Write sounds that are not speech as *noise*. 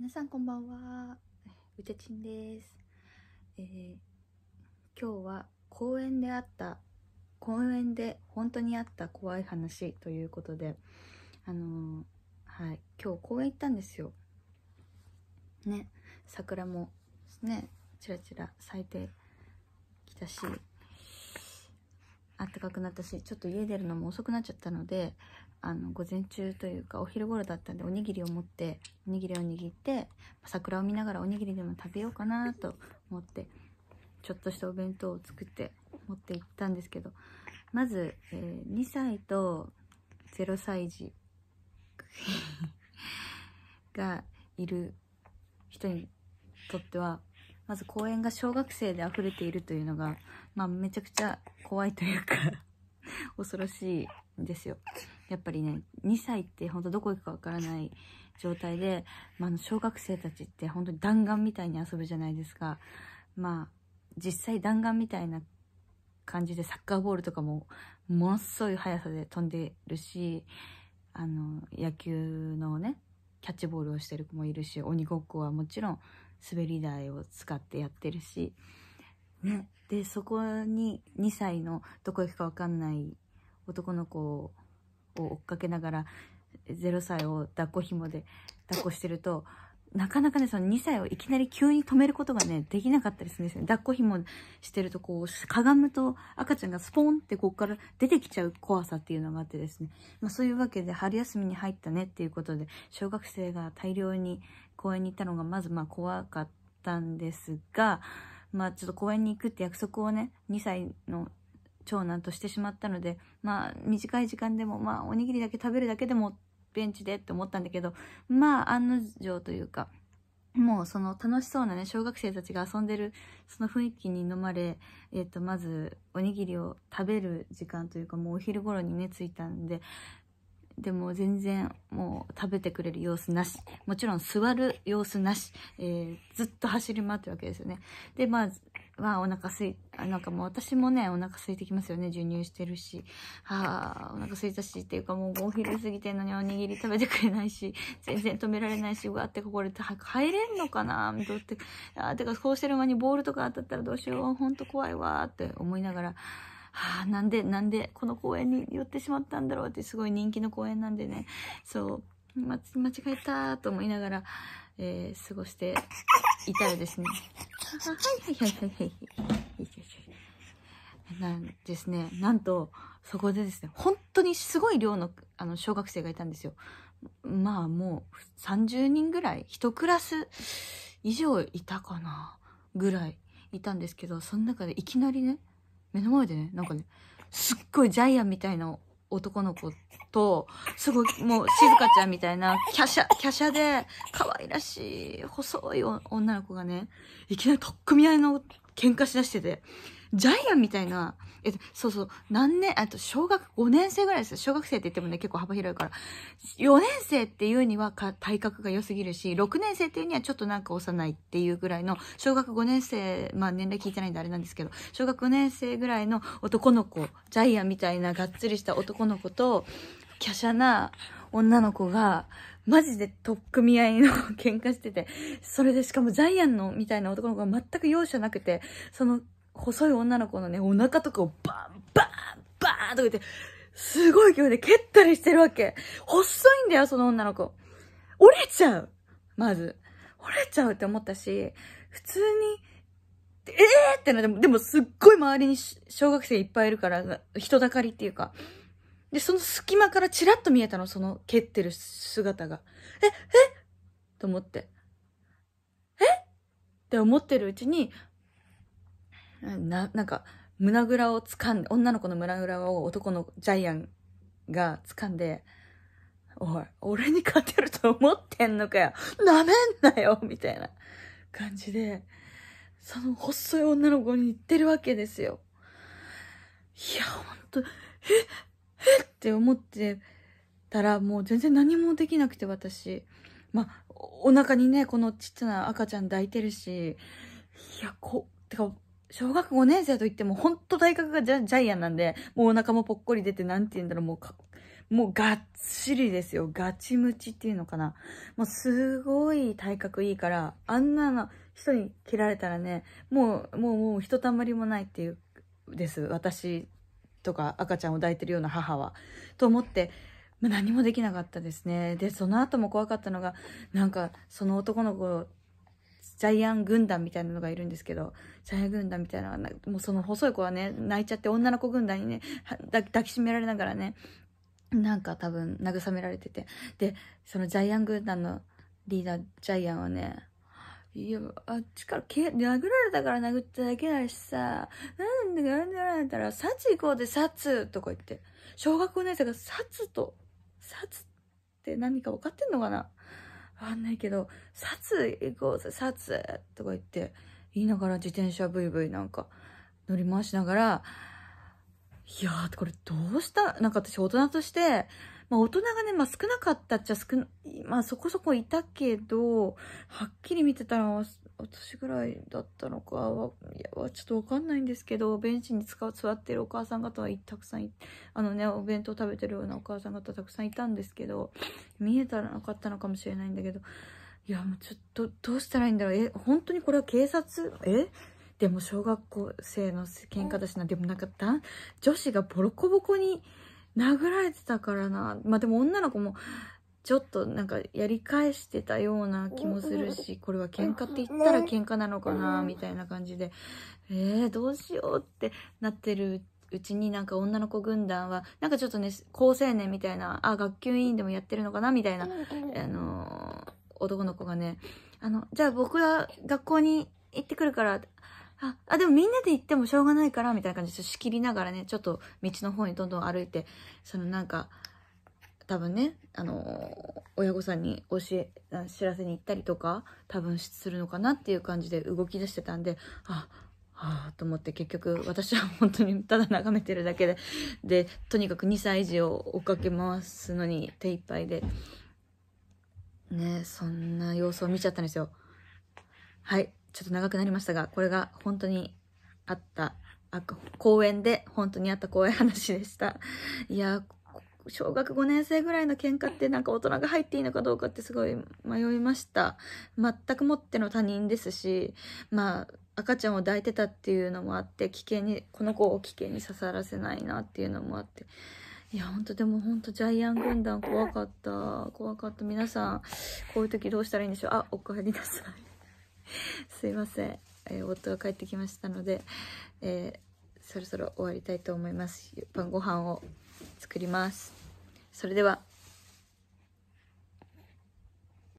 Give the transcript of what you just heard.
皆さんこんばんは。うちゃちんです。えー、今日は公園であった、公園で本当にあった怖い話ということで、あのー、はい、今日公園行ったんですよ。ね、桜もね、ちらちら咲いてきたし、暖かくなったし、ちょっと家出るのも遅くなっちゃったので、あの午前中というかお昼頃だったんでおにぎりを持っておにぎりを握って桜を見ながらおにぎりでも食べようかなと思ってちょっとしたお弁当を作って持って行ったんですけどまず、えー、2歳と0歳児 *laughs* がいる人にとってはまず公園が小学生で溢れているというのが、まあ、めちゃくちゃ怖いというか恐ろしいんですよ。やっぱりね2歳ってほんとどこ行くかわからない状態で、まあ、小学生たちって本当に弾丸みたいに遊ぶじゃないですかまあ実際弾丸みたいな感じでサッカーボールとかもものすごい速さで飛んでるしあの野球のねキャッチボールをしてる子もいるし鬼ごっこはもちろん滑り台を使ってやってるし、ね、でそこに2歳のどこ行くか分かんない男の子をを追っかけながら0歳を抱っこ紐で抱っこしてるとなかなかねその2歳をいきなり急に止めることがねできなかったりするんですよね抱っこ紐してるとこうかがむと赤ちゃんがスポーンってここから出てきちゃう怖さっていうのがあってですね、まあ、そういうわけで春休みに入ったねっていうことで小学生が大量に公園に行ったのがまずまあ怖かったんですがまあちょっと公園に行くって約束をね2歳の長男としてしまったので、まあ、短い時間でも、まあ、おにぎりだけ食べるだけでも、ベンチでって思ったんだけど、まあ、案の定というか、もうその楽しそうなね、小学生たちが遊んでる、その雰囲気に飲まれ、えっ、と、まず、おにぎりを食べる時間というか、もうお昼頃にね、着いたんで、でも全然もう食べてくれる様子なし。もちろん座る様子なし。えー、ずっと走り回ってるわけですよね。で、まあ、はお腹すい、なんかもう私もね、お腹空いてきますよね。授乳してるし。はあ、お腹空いたしっていうかもうお昼過ぎてんのにおにぎり食べてくれないし、全然止められないし、うわってこく入れんのかなどうって、あてかこうしてる間にボールとか当たったらどうしよう。ほんと怖いわって思いながら、はあ、なんで、なんでこの公園に寄ってしまったんだろうってすごい人気の公園なんでね、そう、間違えたと思いながら、えー、過ごしていたらですね、はいはいはいはいはい。いいいいなんですね、なんと、そこでですね、本当にすごい量のあの小学生がいたんですよ。まあもう30人ぐらい、1クラス以上いたかな、ぐらいいたんですけど、その中でいきなりね、目の前でね、なんかね、すっごいジャイアンみたいな男の子と、すごい、もう、静香ちゃんみたいな、キャシャ、キャシャで、可愛らしい、細い女の子がね、いきなり取っ組み合いの喧嘩しだしてて、ジャイアンみたいな、え、そうそう、何年、あと小学5年生ぐらいですよ。小学生って言ってもね、結構幅広いから。4年生っていうにはか体格が良すぎるし、6年生っていうにはちょっとなんか幼いっていうぐらいの、小学5年生、まあ年齢聞いてないんであれなんですけど、小学5年生ぐらいの男の子、ジャイアンみたいながっつりした男の子と、華奢な女の子が、マジで取っ組み合いの喧嘩してて、それでしかもジャイアンのみたいな男の子が全く容赦なくて、その細い女の子のね、お腹とかをバン、バン、バーンとか言って、すごい勢いで蹴ったりしてるわけ。細いんだよ、その女の子。折れちゃうまず。折れちゃうって思ったし、普通に、ええー、ってなでも、でもすっごい周りに小学生いっぱいいるから、人だかりっていうか。で、その隙間からチラッと見えたの、その蹴ってる姿が。え、えと思って。えって思ってるうちに、な、なんか、胸ぐらを掴んで、女の子の胸ぐらを男のジャイアンが掴んで、おい、俺に勝てると思ってんのかよなめんなよみたいな感じで、その細い女の子に言ってるわけですよ。いや、ほんと、え、えって思ってたら、もう全然何もできなくて私。まあ、お腹にね、このちっちゃな赤ちゃん抱いてるし、いや、こ、う、てか、小学5年生といっても、ほんと体格がジャイアンなんで、もうお腹もぽっこり出て、なんて言うんだろう、もうか、もうがっしりですよ。ガチムチっていうのかな。もうすごい体格いいから、あんなの人に切られたらね、もう、もう、もう、ひとたまりもないっていう、です。私とか赤ちゃんを抱いてるような母は。と思って、何もできなかったですね。で、その後も怖かったのが、なんか、その男の子ジャイアン軍団みたいなのがいるんですけど、ジャイアン軍団みたいなのは、もうその細い子はね、泣いちゃって女の子軍団にね、抱きしめられながらね、なんか多分慰められてて。で、そのジャイアン軍団のリーダー、ジャイアンはね、いや、あっちからけ、殴られたから殴っただけだしさ、なんで殴られたら、殺行こうで殺とか言って、小学5年生が殺と、殺って何か分かってんのかなわかんないけど、札行こうぜ、札とか言って、言いながら自転車ブイブイなんか乗り回しながら、いやー、これどうしたなんか私大人として、まあ大人がね、まあ少なかったっちゃ少な、まあそこそこいたけど、はっきり見てたら、私ぐらいだったのかは、いや、ちょっとわかんないんですけど、ベンチに使う、座ってるお母さん方はたくさん、あのね、お弁当食べてるようなお母さん方たくさんいたんですけど、見えたらなかったのかもしれないんだけど、いや、もうちょっと、どうしたらいいんだろう。え、本当にこれは警察、えでも小学校生の喧嘩だしな、でもなんかだ、女子がボロコボコに殴られてたからな。まあ、でも女の子も、ちょっとなんかやり返してたような気もするし、これは喧嘩って言ったら喧嘩なのかな、みたいな感じで、えー、どうしようってなってるうちになんか女の子軍団は、なんかちょっとね、好青年みたいな、あ、学級委員でもやってるのかなみたいな、あのー、男の子がね、あの、じゃあ僕は学校に行ってくるから、あ、あ、でもみんなで行ってもしょうがないから、みたいな感じで仕切りながらね、ちょっと道の方にどんどん歩いて、そのなんか、多分ね、あの親御さんに教え、知らせに行ったりとか、多分するのかなっていう感じで動き出してたんで、あ、はあ、と思って結局私は本当にただ眺めてるだけで、で、とにかく2歳児を追っかけ回すのに手一杯で、ね、そんな様子を見ちゃったんですよ。はい。ちょっと長くなりましたが、これが本当にあった、あ公園で本当にあった怖い話でした。いや、小学5年生ぐらいの喧嘩ってなんか大人が入っていいのかどうかってすごい迷いました。全くもっての他人ですし、まあ、赤ちゃんを抱いてたっていうのもあって、危険に、この子を危険に刺さらせないなっていうのもあって。いや、ほんとでもほんとジャイアン軍団怖かった。怖かった。皆さん、こういう時どうしたらいいんでしょうあ、おかえりなさい。すいません、えー、夫が帰ってきましたので、えー、そろそろ終わりたいと思います晩ご飯を作りますそれでは